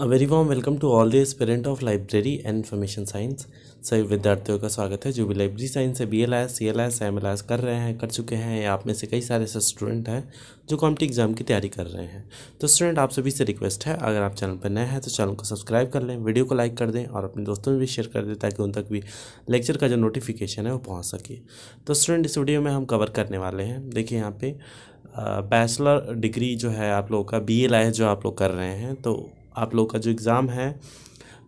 a very warm welcome to all the aspirants of library and information science सभी विद्यार्थियों का स्वागत है जो भी लाइब्रेरी साइंस से B L I C L I M L I कर रहे हैं कर चुके हैं या आप में से कई सारे ऐसे स्टूडेंट हैं जो कॉम्पिटिव एग्जाम की तैयारी कर रहे हैं तो स्टूडेंट आप सभी से रिक्वेस्ट है अगर आप चैनल पर नए हैं तो चैनल को सब्सक्राइब कर लें वीडियो को लाइक कर दें और अपने दोस्तों में भी शेयर कर दें ताकि उन तक भी लेक्चर का जो नोटिफिकेशन है वो पहुँच सके तो स्टूडेंट इस वीडियो में हम कवर करने वाले हैं देखिए यहाँ पे बैचलर डिग्री जो है आप लोगों का बी एल आई जो आप लोग कर रहे हैं तो आप लोग का जो एग्ज़ाम है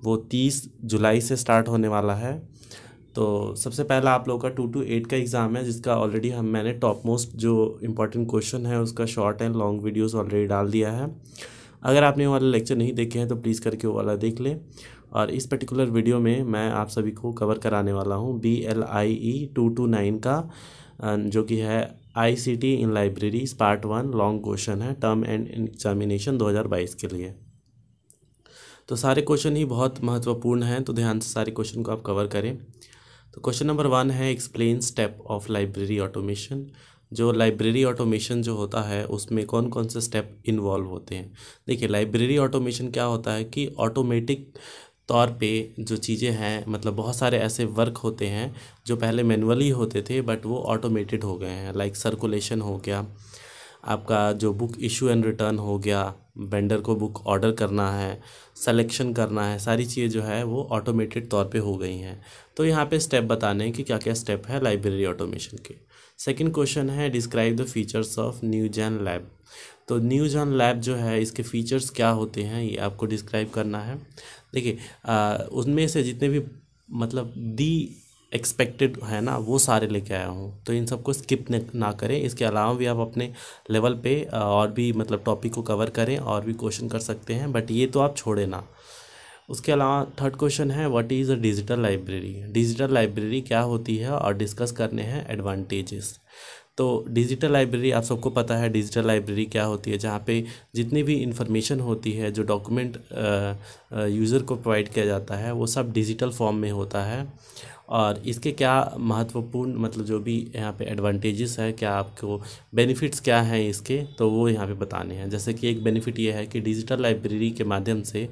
वो तीस जुलाई से स्टार्ट होने वाला है तो सबसे पहला आप लोग का टू टू एट का एग्ज़ाम है जिसका ऑलरेडी हम मैंने टॉप मोस्ट जो इम्पोर्टेंट क्वेश्चन है उसका short and long videos already डाल दिया है अगर आपने वो वाला लेक्चर नहीं देखे हैं तो प्लीज़ करके वो वाला देख लें और इस पर्टिकुलर वीडियो में मैं आप सभी को कवर कराने वाला हूँ B L I E two two nine का जो कि है I C T in libraries part one long question है टर्म एंड एग्जामिनेशन बाईस के लिए तो सारे क्वेश्चन ही बहुत महत्वपूर्ण हैं तो ध्यान से सारे क्वेश्चन को आप कवर करें तो क्वेश्चन नंबर वन है explain step of library automation जो लाइब्रेरी ऑटोमेशन जो होता है उसमें कौन कौन से स्टेप इन्वॉल्व होते हैं देखिए लाइब्रेरी ऑटोमेशन क्या होता है कि ऑटोमेटिक तौर पे जो चीज़ें हैं मतलब बहुत सारे ऐसे वर्क होते हैं जो पहले मैनुअली होते थे बट वो ऑटोमेटेड हो गए हैं लाइक सर्कुलेशन हो गया आपका जो बुक इशू एंड रिटर्न हो गया वेंडर को बुक ऑर्डर करना है सेलेक्शन करना है सारी चीज़ें जो है वो ऑटोमेटेड तौर पे हो गई हैं तो यहाँ पे स्टेप बताने हैं कि क्या क्या स्टेप है लाइब्रेरी ऑटोमेशन के सेकंड क्वेश्चन है describe the features of New Gen Lib तो न्यू जैन लैब जो है इसके फीचर्स क्या होते हैं ये आपको डिस्क्राइब करना है देखिए उनमें से जितने भी मतलब दी एक्सपेक्टेड है ना वो सारे लेके आया हूँ तो इन सबको स्किप ना करें इसके अलावा भी आप अपने लेवल पे और भी मतलब टॉपिक को कवर करें और भी क्वेश्चन कर सकते हैं बट ये तो आप छोड़े ना उसके अलावा थर्ड क्वेश्चन है what is a digital library digital library क्या होती है और डिस्कस करने हैं एडवांटेजेस तो डिजिटल लाइब्रेरी आप सबको पता है डिजिटल लाइब्रेरी क्या होती है जहाँ पे जितनी भी इन्फॉर्मेशन होती है जो डॉक्यूमेंट यूज़र को प्रोवाइड किया जाता है वो सब डिजिटल फॉर्म में होता है और इसके क्या महत्वपूर्ण मतलब जो भी यहाँ पे एडवांटेजेस है क्या आपको बेनिफिट्स क्या हैं इसके तो वो यहाँ पे बताने हैं जैसे कि एक बेनिफिट ये है कि डिजिटल लाइब्रेरी के माध्यम से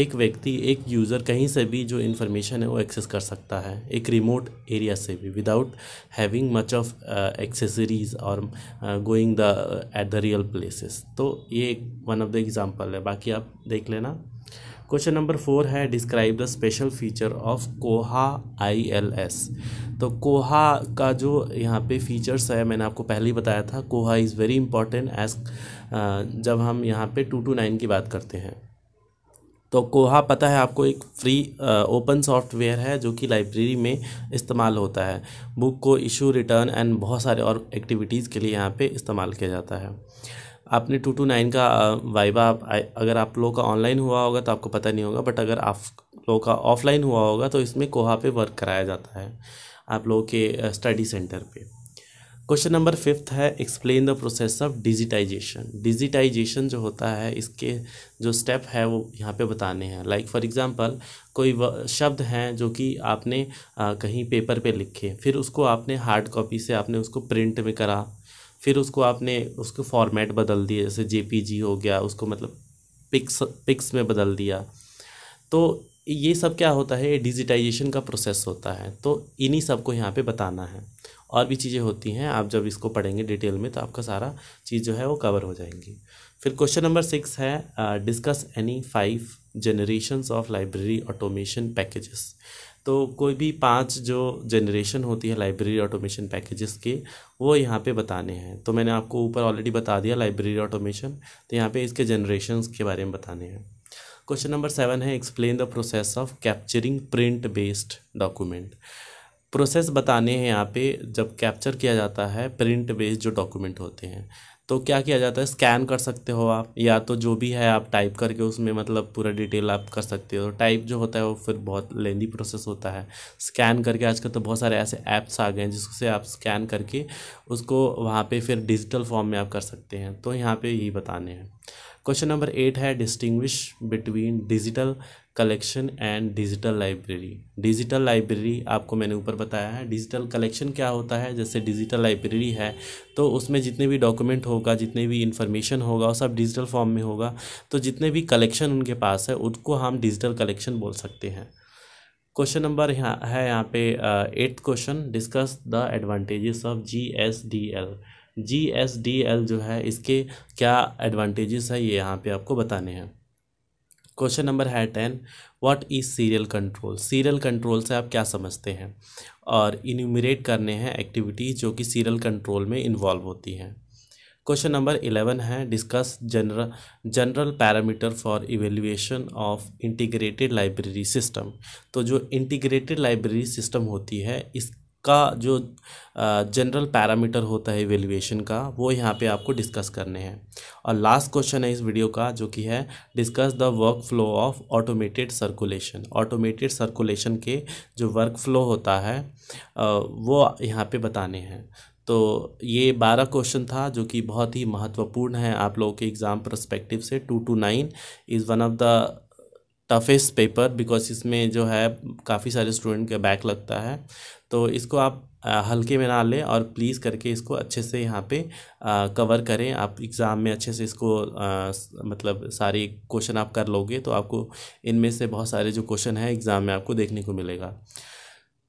एक व्यक्ति एक यूज़र कहीं से भी जो इन्फॉर्मेशन है वो एक्सेस कर सकता है एक रिमोट एरिया से भी without having much of accessories और going the at the real places तो ये वन ऑफ द एग्ज़ाम्पल है बाकी आप देख लेना क्वेश्चन नंबर फोर है describe the special feature of Koha I L S तो कोहा का जो यहाँ पे फीचर्स है मैंने आपको पहले ही बताया था कोहा इज़ वेरी इंपॉर्टेंट एज जब हम यहाँ पे टू टू नाइन की बात करते हैं तो कोहा पता है आपको एक फ्री ओपन सॉफ्टवेयर है जो कि लाइब्रेरी में इस्तेमाल होता है बुक को इशू रिटर्न एंड बहुत सारे और एक्टिविटीज़ के लिए यहाँ पे इस्तेमाल किया जाता है आपने टू टू नाइन का वाइवा आप अगर आप लोगों का ऑनलाइन हुआ होगा तो आपको पता नहीं होगा बट अगर आप लोगों का ऑफलाइन हुआ होगा तो इसमें कोहा पे वर्क कराया जाता है आप लोगों के स्टडी सेंटर पे क्वेश्चन नंबर फिफ्थ है explain the process of digitization digitization जो होता है इसके जो स्टेप है वो यहाँ पे बताने हैं लाइक फॉर एग्जांपल कोई शब्द हैं जो कि आपने आ, कहीं पेपर पे लिखे फिर उसको आपने हार्ड कॉपी से आपने उसको प्रिंट में करा फिर उसको आपने उसके फॉर्मेट बदल दिए जैसे जे हो गया उसको मतलब पिक्स पिक्स में बदल दिया तो ये सब क्या होता है डिजिटाइजेशन का प्रोसेस होता है तो इन्हीं सब को यहाँ पे बताना है और भी चीज़ें होती हैं आप जब इसको पढ़ेंगे डिटेल में तो आपका सारा चीज़ जो है वो कवर हो जाएंगी फिर क्वेश्चन नंबर सिक्स है discuss any five generation of library automation packages तो कोई भी पांच जो जनरेशन होती है लाइब्रेरी ऑटोमेशन पैकेजेस के वो यहाँ पे बताने हैं तो मैंने आपको ऊपर ऑलरेडी बता दिया लाइब्रेरी ऑटोमेशन तो यहाँ पे इसके जनरेशन के बारे में बताने हैं क्वेश्चन नंबर सेवन है explain the process of capturing print based document process बताने हैं यहाँ पे जब कैप्चर किया जाता है प्रिंट बेस्ड जो डॉक्यूमेंट होते हैं तो क्या किया जाता है स्कैन कर सकते हो आप या तो जो भी है आप टाइप करके उसमें मतलब पूरा डिटेल आप कर सकते हो टाइप जो होता है वो फिर बहुत लेंदी प्रोसेस होता है स्कैन करके आजकल तो बहुत सारे ऐसे ऐप्स आ गए हैं जिससे आप स्कैन करके उसको वहाँ पे फिर डिजिटल फॉर्म में आप कर सकते हैं तो यहाँ पे यही बताने हैं क्वेश्चन नंबर एट है distinguish between digital collection and digital library digital library आपको मैंने ऊपर बताया है डिजिटल कलेक्शन क्या होता है जैसे डिजिटल लाइब्रेरी है तो उसमें जितने भी डॉक्यूमेंट होगा जितने भी इंफॉर्मेशन होगा वो सब डिजिटल फॉर्म में होगा तो जितने भी कलेक्शन उनके पास है उनको हम डिजिटल कलेक्शन बोल सकते हैं क्वेश्चन नंबर यहाँ है यहाँ पे eighth question discuss the advantages of G S D L G S D L जो है इसके क्या एडवांटेजेस है ये यहाँ पे आपको बताने हैं क्वेश्चन नंबर है ten what is serial control serial control से आप क्या समझते हैं और इन्यूमरेट करने हैं एक्टिविटीज़ जो कि सीरियल कंट्रोल में इन्वॉल्व होती हैं क्वेश्चन नंबर इलेवन है discuss general general parameter for evaluation of integrated library system तो जो इंटीग्रेटेड लाइब्रेरी सिस्टम होती है इस का जो जनरल पैरामीटर होता है वैल्यूएशन का वो यहाँ पे आपको डिस्कस करने हैं और लास्ट क्वेश्चन है इस वीडियो का जो कि है discuss the work flow of automated circulation automated circulation के जो वर्क फ्लो होता है वो यहाँ पे बताने हैं तो ये बारह क्वेश्चन था जो कि बहुत ही महत्वपूर्ण है आप लोगों के एग्ज़ाम परस्पेक्टिव से two two nine is one of the toughest paper because इसमें जो है काफ़ी सारे स्टूडेंट का बैक लगता है तो इसको आप हल्के में ना लें और प्लीज़ करके इसको अच्छे से यहाँ पे आ, कवर करें आप एग्ज़ाम में अच्छे से इसको आ, मतलब सारे क्वेश्चन आप कर लोगे तो आपको इनमें से बहुत सारे जो क्वेश्चन हैं एग्ज़ाम में आपको देखने को मिलेगा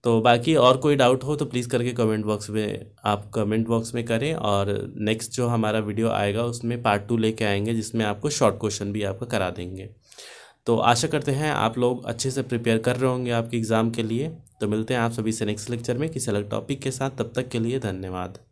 तो बाकी और कोई डाउट हो तो प्लीज़ करके कमेंट बॉक्स में आप कमेंट बॉक्स में करें और नेक्स्ट जो हमारा वीडियो आएगा उसमें पार्ट टू लेके आएंगे जिसमें आपको शॉर्ट क्वेश्चन भी आपका करा देंगे तो आशा करते हैं आप लोग अच्छे से प्रिपेयर कर रहे होंगे आपके एग्ज़ाम के लिए तो मिलते हैं आप सभी से नेक्स्ट लेक्चर में किसी अलग टॉपिक के साथ तब तक के लिए धन्यवाद